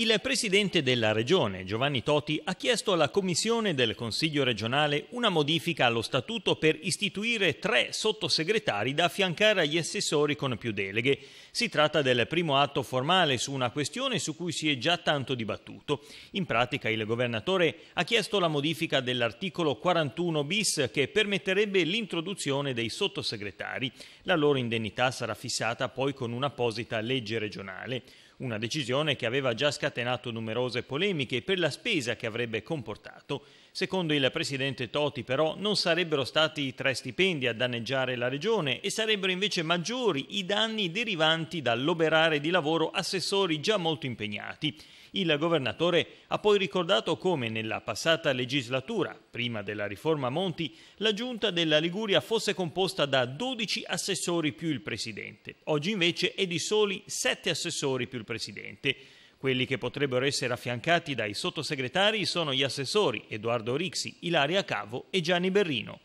Il presidente della regione, Giovanni Toti, ha chiesto alla commissione del Consiglio regionale una modifica allo statuto per istituire tre sottosegretari da affiancare agli assessori con più deleghe. Si tratta del primo atto formale su una questione su cui si è già tanto dibattuto. In pratica il governatore ha chiesto la modifica dell'articolo 41 bis che permetterebbe l'introduzione dei sottosegretari. La loro indennità sarà fissata poi con un'apposita legge regionale una decisione che aveva già scatenato numerose polemiche per la spesa che avrebbe comportato. Secondo il presidente Toti però non sarebbero stati i tre stipendi a danneggiare la regione e sarebbero invece maggiori i danni derivanti dall'oberare di lavoro assessori già molto impegnati. Il governatore ha poi ricordato come nella passata legislatura, prima della riforma Monti, la giunta della Liguria fosse composta da 12 assessori più il presidente. Oggi invece è di soli 7 assessori più il presidente Presidente. Quelli che potrebbero essere affiancati dai sottosegretari sono gli assessori Edoardo Rixi, Ilaria Cavo e Gianni Berrino.